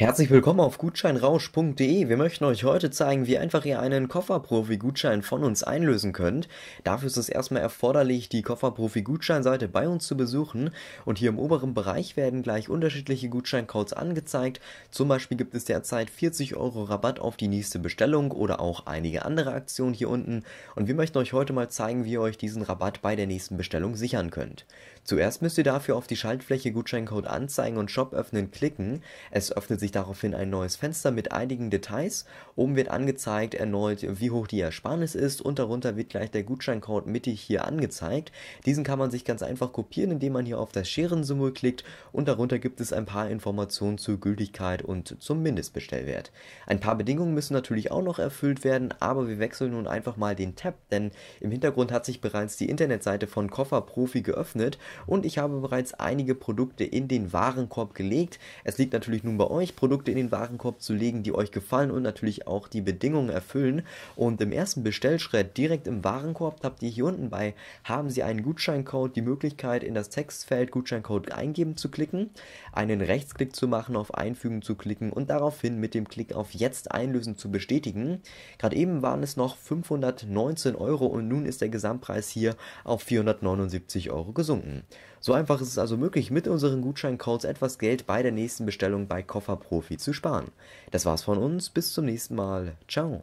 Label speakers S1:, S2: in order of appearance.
S1: Herzlich willkommen auf gutscheinrausch.de. Wir möchten euch heute zeigen, wie einfach ihr einen Kofferprofi-Gutschein von uns einlösen könnt. Dafür ist es erstmal erforderlich, die Kofferprofi-Gutscheinseite bei uns zu besuchen. Und hier im oberen Bereich werden gleich unterschiedliche Gutscheincodes angezeigt. Zum Beispiel gibt es derzeit 40 Euro Rabatt auf die nächste Bestellung oder auch einige andere Aktionen hier unten. Und wir möchten euch heute mal zeigen, wie ihr euch diesen Rabatt bei der nächsten Bestellung sichern könnt. Zuerst müsst ihr dafür auf die Schaltfläche Gutscheincode anzeigen und Shop öffnen klicken. Es öffnet sich sich daraufhin ein neues Fenster mit einigen Details. Oben wird angezeigt erneut, wie hoch die Ersparnis ist und darunter wird gleich der Gutscheincode mittig hier angezeigt. Diesen kann man sich ganz einfach kopieren, indem man hier auf das Scherensymbol klickt und darunter gibt es ein paar Informationen zur Gültigkeit und zum Mindestbestellwert. Ein paar Bedingungen müssen natürlich auch noch erfüllt werden, aber wir wechseln nun einfach mal den Tab, denn im Hintergrund hat sich bereits die Internetseite von Kofferprofi geöffnet und ich habe bereits einige Produkte in den Warenkorb gelegt. Es liegt natürlich nun bei euch, Produkte in den Warenkorb zu legen, die euch gefallen und natürlich auch die Bedingungen erfüllen. Und im ersten Bestellschritt direkt im Warenkorb habt ihr hier unten bei haben Sie einen Gutscheincode die Möglichkeit in das Textfeld Gutscheincode eingeben zu klicken, einen Rechtsklick zu machen, auf Einfügen zu klicken und daraufhin mit dem Klick auf Jetzt einlösen zu bestätigen. Gerade eben waren es noch 519 Euro und nun ist der Gesamtpreis hier auf 479 Euro gesunken. So einfach ist es also möglich, mit unseren Gutscheincodes etwas Geld bei der nächsten Bestellung bei Koffer Pro Profi zu sparen. Das war's von uns. Bis zum nächsten Mal. Ciao.